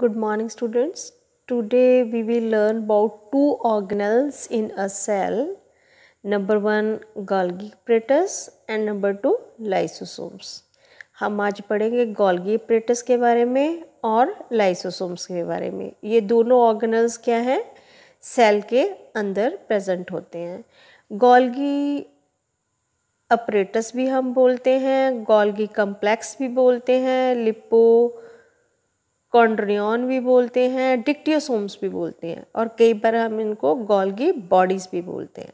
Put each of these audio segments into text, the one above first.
good morning students today we will learn about two organelles in a cell number one golgi apparatus and number two lysosomes हम आज पढ़ेंगे Golgi प्रेटस के बारे में और lysosomes के बारे में ये दोनों ऑर्गेनल्स क्या हैं सेल के अंदर प्रेजेंट होते हैं गोल्गी अपरेटस भी हम बोलते हैं गोल्गी कम्प्लेक्स भी बोलते हैं लिपो कॉन्ड्रियन भी बोलते हैं डिक्टियोसोम्स भी बोलते हैं और कई बार हम इनको गोल्गी बॉडीज़ भी बोलते हैं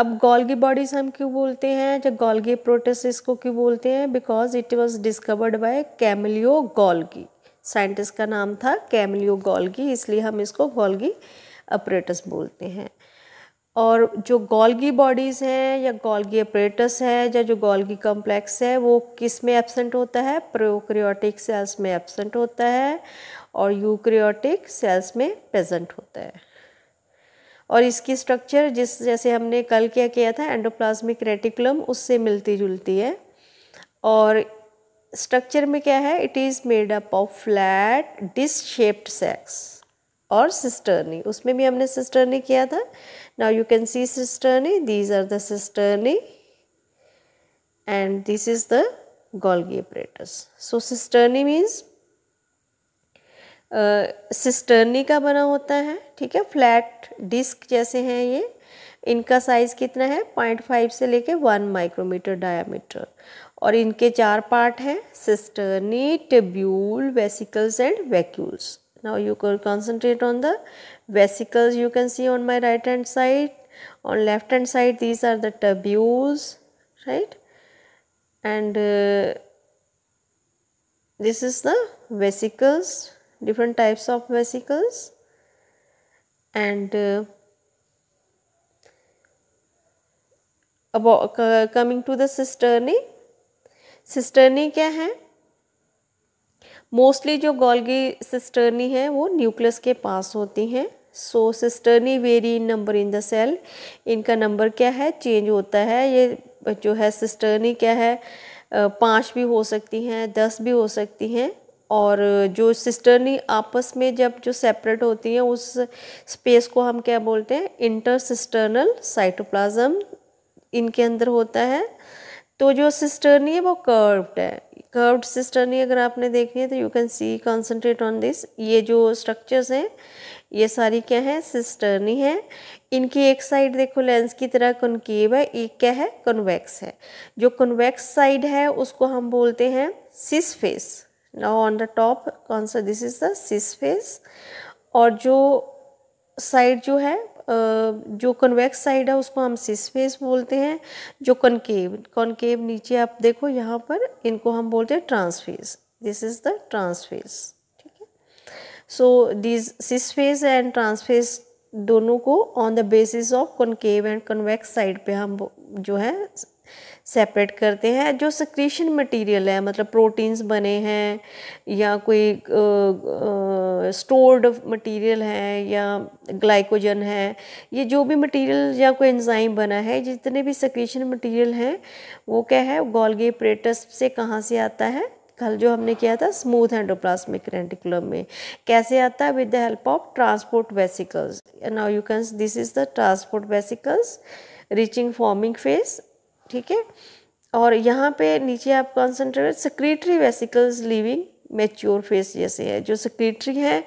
अब गोल्गी बॉडीज़ हम क्यों बोलते हैं जब गोल्गी प्रोटेसिस को क्यों बोलते हैं because it was discovered by Camillo Golgi scientist का नाम था कैमिलियो गोल्गी इसलिए हम इसको गोल्गी अप्रेटस बोलते हैं और जो गोल्गी बॉडीज़ हैं या गोल्गी अप्रेटस है या जो गोल्गी कॉम्प्लेक्स है वो किस में एब्सेंट होता है प्रोक्रियोटिक सेल्स में एब्सेंट होता है और यूक्रियोटिक सेल्स में प्रेजेंट होता है और इसकी स्ट्रक्चर जिस जैसे हमने कल क्या किया था एंडोप्लाज्मिक रेटिकुलम उससे मिलती जुलती है और स्ट्रक्चर में क्या है it is made up of flat disc shaped sacs और सिस्टर्नी उसमें भी हमने सिस्टर्नी किया था now you can see cisternae these are the cisternae and this is the Golgi apparatus. So cisterni means cisternae का बना होता है ठीक है फ्लैट डिस्क जैसे हैं ये इनका साइज़ कितना है पॉइंट फाइव से लेके वन माइक्रोमीटर डायामीटर और इनके चार पार्ट हैं cisternae tubules vesicles and vacuoles Now you could concentrate on the vesicles you can see on my right hand side. On left hand side these are the tubules right and uh, this is the vesicles different types of vesicles and uh, about uh, coming to the cisternae cisternae क्या है mostly जो Golgi cisternae है वो nucleus के पास होती हैं so cisternae vary in number in the cell इनका नंबर क्या है चेंज होता है ये जो है सिस्टर्नी क्या है पाँच भी हो सकती हैं दस भी हो सकती हैं और जो सिस्टर्नी आपस में जब जो सेपरेट होती हैं उस स्पेस को हम क्या बोलते हैं इंटर सिस्टर्नल साइटोप्लाज्म इनके अंदर होता है तो जो सिस्टर्नी है वो कर्व्ड है कर्व्ड सिस्टर्नी अगर आपने देखनी है तो you can see concentrate on this ये जो स्ट्रक्चर्स हैं ये सारी क्या है सिस्टर्नी है इनकी एक साइड देखो लेंस की तरह कनकेव है एक क्या है कन्वेक्स है जो कन्वेक्स साइड है उसको हम बोलते हैं cis face now on the top कौन सा this is the cis face और जो साइड जो है जो कन्वेक्स साइड है उसको हम सिस फेस बोलते हैं जो कनकेव कनकेव नीचे आप देखो यहाँ पर इनको हम बोलते हैं trans face this is the trans face ठीक है so this cis face and trans face दोनों को on the basis of concave and convex side पे हम जो है सेपरेट करते हैं जो सكريشن મટીરીયલ है मतलब પ્રોટીન્સ बने हैं या कोई સ્ટોર્ડ મટીરીયલ है या ગ્લાયકોજન है ये जो भी મટીરીયલ या कोई એન્ઝાઈમ बना है जितने भी સكريشن મટીરીયલ हैं वो क्या है ગોલ્ગીપરેટસ से कहां से आता है कल जो हमने किया था સ્મૂથ એન્ડોપ્લાસ્મિક રેટીક્યુલમ में कैसे आता है with the help of transport vesicles now you can This is the transport vesicles reaching forming phase ठीक है और यहाँ पे नीचे आप कॉन्सेंट्रेट सेक्रेटरी वेसिकल्स लिविंग मेच्योर फेस जैसे है जो सेक्रेटरी है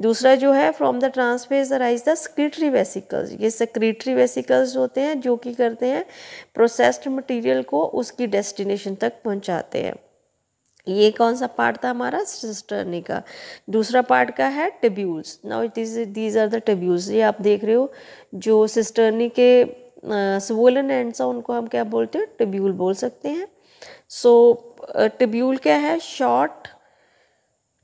दूसरा जो है from the trans face arise the secretory vesicles ये सेक्रेटरी वेसिकल्स होते हैं जो कि करते हैं प्रोसेस्ड मटेरियल को उसकी डेस्टिनेशन तक पहुंचाते हैं ये कौन सा पार्ट था हमारा सिस्टर्नी का दूसरा पार्ट का है tubules now it is these are the tubules ये आप देख रहे हो जो सिस्टर्नी के स्वोलन एंड सा उनको हम क्या बोलते हैं टिब्यूल बोल सकते हैं सो so, टिब्यूल क्या है शॉर्ट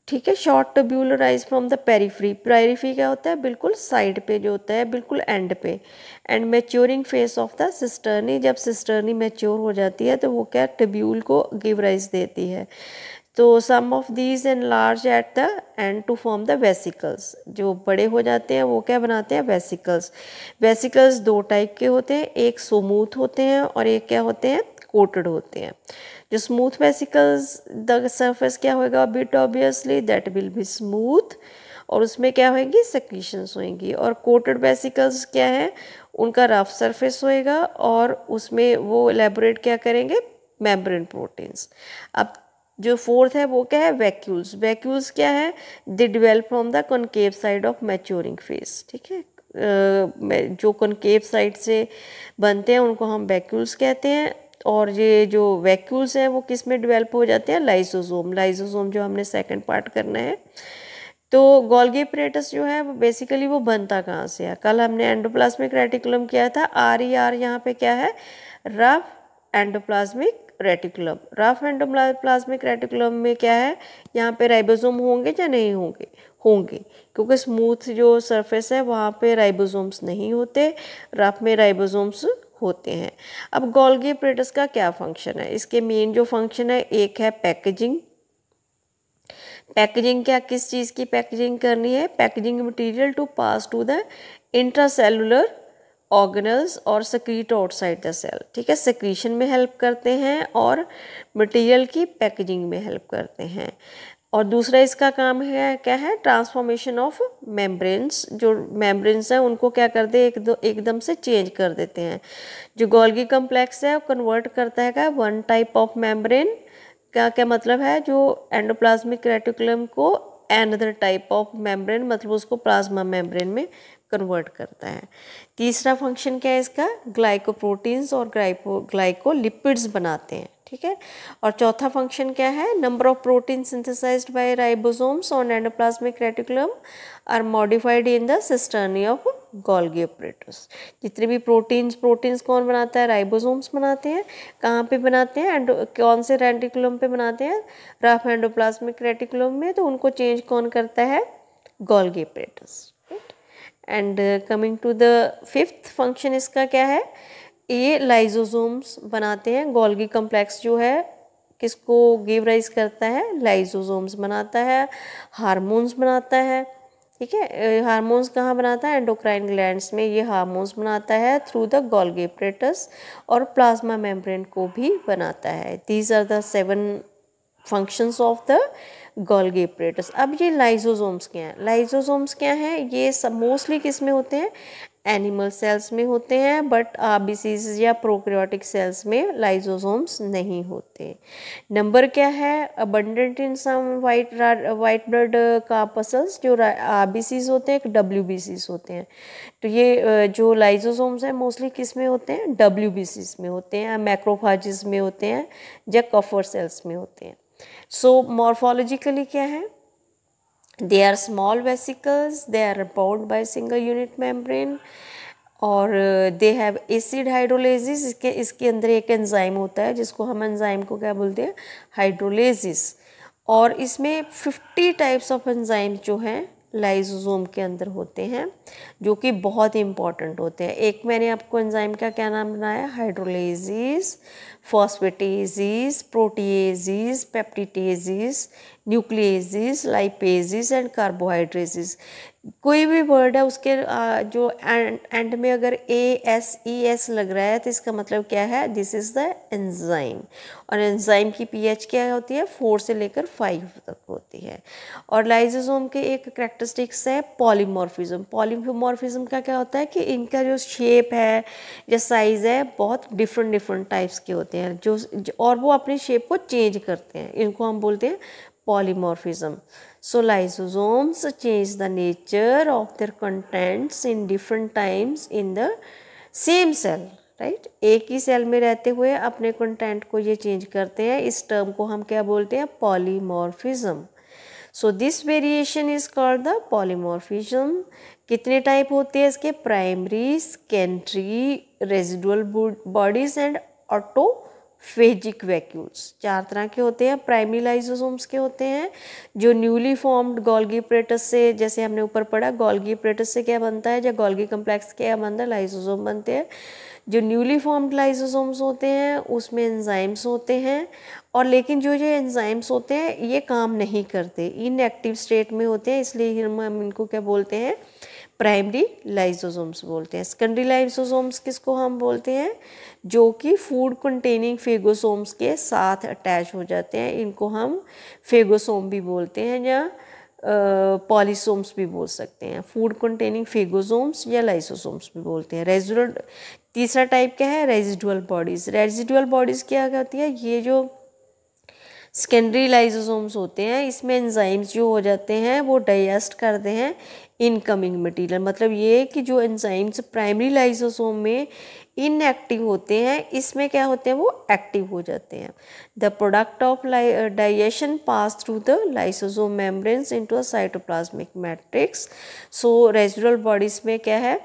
ठीक है short tubule rise from the periphery periphery क्या होता है बिल्कुल साइड पे जो होता है बिल्कुल एंड पे end maturing face of the cisternae जब सिस्टर्नी मेच्योर हो जाती है तो वो क्या टिब्यूल को गिव राइज देती है तो some of these enlarge at the end to form the vesicles जो बड़े हो जाते हैं वो क्या बनाते हैं वेसिकल्स वेसिकल्स दो टाइप के होते हैं एक स्मूथ होते हैं और एक क्या होते हैं कोटेड होते हैं जो स्मूथ वेसिकल्स द सर्फेस क्या होगा but obviously that will be smooth और उसमें क्या होएंगी सक्रीशंस होएंगी और कोटेड वेसिकल्स क्या है उनका रफ सरफेस होएगा और उसमें वो एलेबोरेट क्या करेंगे मेम्ब्रेन प्रोटीन्स अब जो फोर्थ है वो क्या है वैक्यूल्स वैक्यूल्स क्या है they develop from the concave side of maturing face ठीक है जो कॉन्केव साइड से बनते हैं उनको हम वैक्यूल्स कहते हैं और ये जो वैक्यूल्स हैं वो किस में डिवेल्प हो जाते हैं लाइसोसोम लाइसोसोम जो हमने सेकंड पार्ट करना है तो गोल्गी जो है वो बेसिकली वो बनता कहाँ से है कल हमने एंडोप्लाज्मिक रेटिकुलम किया था आर ई आर यहाँ पे क्या है rough endoplasmic reticulum rough endoplasmic reticulum में क्या है यहाँ पे राइबोसोम होंगे या नहीं होंगे होंगे क्योंकि स्मूथ जो सरफेस है वहाँ पे राइबोसोम्स नहीं होते रफ में राइबोसोम्स होते हैं अब गोल्गी प्रेटस का क्या फंक्शन है इसके मेन जो फंक्शन है एक है पैकेजिंग पैकेजिंग क्या किस चीज़ की पैकेजिंग करनी है packaging material to pass to the intracellular organelles और सक्रीट आउटसाइड द सेल ठीक है सक्रीशन में हेल्प करते हैं और मटेरियल की पैकेजिंग में हेल्प करते हैं और दूसरा इसका काम है क्या है ट्रांसफॉर्मेशन ऑफ मेम्ब्रेन्स जो मेम्ब्रेन्स हैं उनको क्या कर दे एक दो एकदम से चेंज कर देते हैं जो गोल्गी कम्प्लेक्स है वो कन्वर्ट करता है क्या वन टाइप ऑफ मेम्ब्रेन का क्या मतलब है जो एंडोप्लाज्मिक रेटिकुलम को एनदर टाइप ऑफ मेम्ब्रेन मतलब उसको प्लाज्मा मेम्ब्रेन में कन्वर्ट करता है तीसरा फंक्शन क्या है इसका ग्लाइकोप्रोटीन्स और ग्लाइको ग्लाइकोलिपिड्स बनाते हैं ठीक है और चौथा फंक्शन क्या है number of protein synthesized by ribosomes on endoplasmic reticulum are modified in the cisternae of Golgi apparatus जितने भी प्रोटीन्स प्रोटीन्स कौन बनाता है राइबोसोम्स बनाते हैं कहाँ पे बनाते हैं एंडो कौन से रेटिकुलम पे बनाते हैं रफ एंडोप्लाज्मिक रेटिकुलम में तो उनको चेंज कौन करता है Golgi apparatus and coming to the fifth function इसका क्या है ये लाइजोजोम्स बनाते हैं गोल्गी कम्प्लेक्स जो है किसको गिव राइज करता है लाइजोजोम्स बनाता है हारमोन्स बनाता है ठीक है हारमोन्स कहाँ बनाता है एंडोक्राइन ग्लैंड्स में ये हारमोन्स बनाता है थ्रू द गोल्गी और प्लाज्मा मेम्ब्रेन को भी बनाता है these are the seven functions of the Golgi apparatus अब ये लाइजोजोम्स क्या हैं लाइजोजोम्स क्या हैं ये सब मोस्टली किस में होते हैं एनिमल सेल्स में होते हैं बट आरबीसीज uh, या प्रोक्रियाटिक सेल्स में लाइजोजोम्स नहीं होते नंबर क्या है abundant in some white white blood cells जो आरबीसीज uh, होते हैं डब्ल्यू होते हैं तो ये uh, जो लाइजोजोम्स हैं मोस्टली किस में होते हैं डब्ल्यू में होते हैं मैक्रोफाजिस में होते हैं या कफर सेल्स में होते हैं सो मॉर्फोलॉजिकली क्या है they are small vesicles they are bound by single unit membrane और दे हैव एसिड हाइड्रोलेजिस इसके इसके अंदर एक एंजाइम होता है जिसको हम एंजाइम को क्या बोलते हैं हाइड्रोलेजिस और इसमें 50 टाइप्स ऑफ एंजाइम जो हैं लाइजोजोम के अंदर होते हैं जो कि बहुत इंपॉर्टेंट होते हैं एक मैंने आपको एंजाइम का क्या नाम बनाया हाइड्रोलेजिस फॉस्फेटेजिस प्रोटीजिस पेप्टिटेजिस न्यूक्लियजिस लाइपेजिस एंड कार्बोहाइड्रेजिस कोई भी वर्ड है उसके जो एंड एंड में अगर ए एस ई एस लग रहा है तो इसका मतलब क्या है दिस इज़ द एंजाइम और एंजाइम की पीएच क्या होती है फोर से लेकर फाइव तक होती है और लाइजोसोम के एक करेक्टरिस्टिक्स है पॉलीमॉर्फिज्म पॉलीमॉर्फिज्म का क्या होता है कि इनका जो शेप है या साइज़ है बहुत डिफरेंट डिफरेंट टाइप्स के होते हैं होते हैं जो और वो अपनी शेप को चेंज करते हैं इनको हम बोलते हैं polymorphism. So lysosomes change the nature of their contents in different times in the same cell right एक ही सेल में रहते हुए अपने कंटेंट को ये चेंज करते हैं इस टर्म को हम क्या बोलते हैं polymorphism so this variation is called the polymorphism कितने टाइप होते हैं इसके primary secondary residual bodies and autophagic vacuoles चार तरह के होते हैं प्राइमरी लाइजोसोम्स के होते हैं जो न्यूली फॉर्म्ड गोल्गी प्रेटस से जैसे हमने ऊपर पढ़ा गोल्गी प्रेटस से क्या बनता है या गोल्गी कम्प्लेक्स क्या बनता है लाइजोसोम बनते हैं जो न्यूली फॉर्म्ड लाइजोसोम्स होते हैं उसमें एंजाइम्स होते हैं और लेकिन जो जो एंजाइम्स होते हैं ये काम नहीं करते इनएक्टिव स्टेट में होते हैं इसलिए हम इनको क्या बोलते हैं प्राइमरी लाइसोसोम्स बोलते हैं सेकेंडरी लाइसोसोम्स किसको हम बोलते हैं जो कि फूड कंटेनिंग फेगोसोम्स के साथ अटैच हो जाते हैं इनको हम फेगोसोम भी बोलते हैं या पॉलिसोम्स भी बोल सकते हैं फूड कंटेनिंग फेगोसोम्स या लाइसोसोम्स भी बोलते हैं रेजुलर तीसरा टाइप क्या है रेजिडुअल बॉडीज़ रेजिडुअल बॉडीज़ क्या कहती है ये जो सेकेंडरी लाइजोसोम्स होते हैं इसमें एंजाइम्स जो हो जाते हैं वो डाइजेस्ट करते हैं इनकमिंग मटेरियल मतलब ये कि जो एंजाइम्स प्राइमरी लाइजोसोम में इनएक्टिव होते हैं इसमें क्या होते हैं वो एक्टिव हो जाते हैं the product of digestion pass through the lysosome membranes into a cytoplasmic matrix so residual bodies में क्या है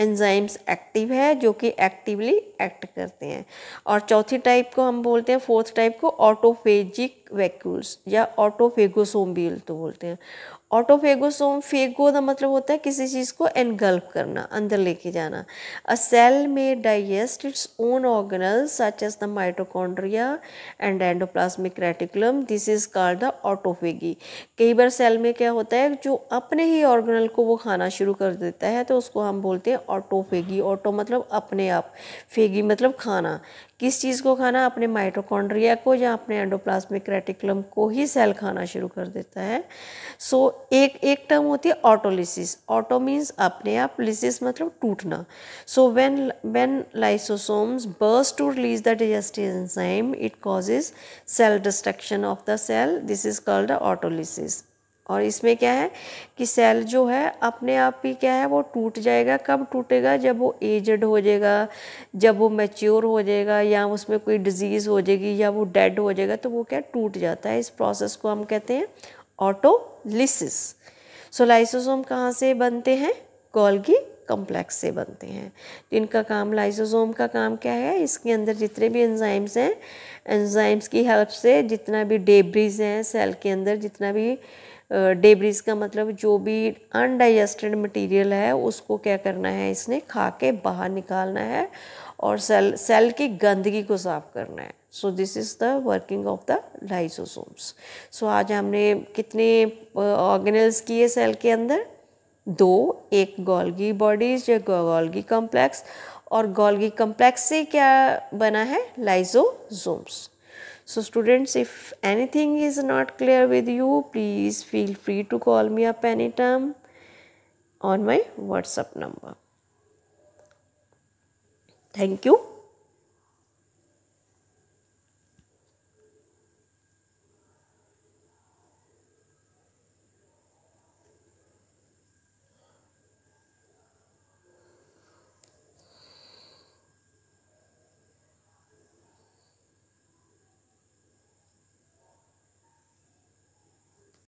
एंजाइम्स एक्टिव है जो कि एक्टिवली एक्ट करते हैं और चौथी टाइप को हम बोलते हैं फोर्थ टाइप को ऑटोफेजिक वैक्यूल्स या ऑटोफेगोसोम्बियल तो बोलते हैं ऑटोफेगोसोम फेगो का मतलब होता है किसी चीज़ को एनगल्फ करना अंदर लेके जाना अ सेल में digest its own organelle such as the mitochondria and endoplasmic reticulum this is called the autophagy कई बार सेल में क्या होता है जो अपने ही ऑर्गनल को वो खाना शुरू कर देता है तो उसको हम बोलते हैं ऑटोफेगी ऑटो मतलब अपने आप फेगी मतलब खाना किस चीज़ को खाना अपने माइटोकॉन्ड्रिया को या अपने एंडोप्लाज्मिक रेटिकुलम को ही सेल खाना शुरू कर देता है सो so, एक एक टर्म होती है ऑटोलिसिस ऑटो मीन्स अपने आप लिसिस मतलब टूटना so when when lysosomes burst to release the digestive enzyme it causes cell destruction of the cell this is called autolysis और इसमें क्या है कि सेल जो है अपने आप ही क्या है वो टूट जाएगा कब टूटेगा जब वो एजड हो जाएगा जब वो मैच्योर हो जाएगा या उसमें कोई डिजीज़ हो जाएगी या वो डेड हो जाएगा तो वो क्या टूट जाता है इस प्रोसेस को हम कहते हैं ऑटोलिसिस सो लाइसोसोम कहाँ से बनते हैं गोल्गी कॉम्प्लेक्स से बनते हैं तो इनका काम लाइसोसोम का काम क्या है इसके अंदर जितने भी एंजाइम्स हैं एंजाइम्स की हेल्प से जितना भी डेब्रीज हैं सेल के अंदर जितना भी डेबरीज का मतलब जो भी अनडाइजेस्टेड मटेरियल है उसको क्या करना है इसने खा के बाहर निकालना है और सेल सेल की गंदगी को साफ करना है so this is the working of the lysosomes so आज हमने कितने ऑर्गेनल्स किए सेल के अंदर दो एक गोल्गी बॉडीज या गोल्गी कॉम्प्लेक्स और गोल्गी कॉम्प्लेक्स से क्या बना है lysosomes So students, if anything is not clear with you, please feel free to call me up anytime on my WhatsApp number. Thank you.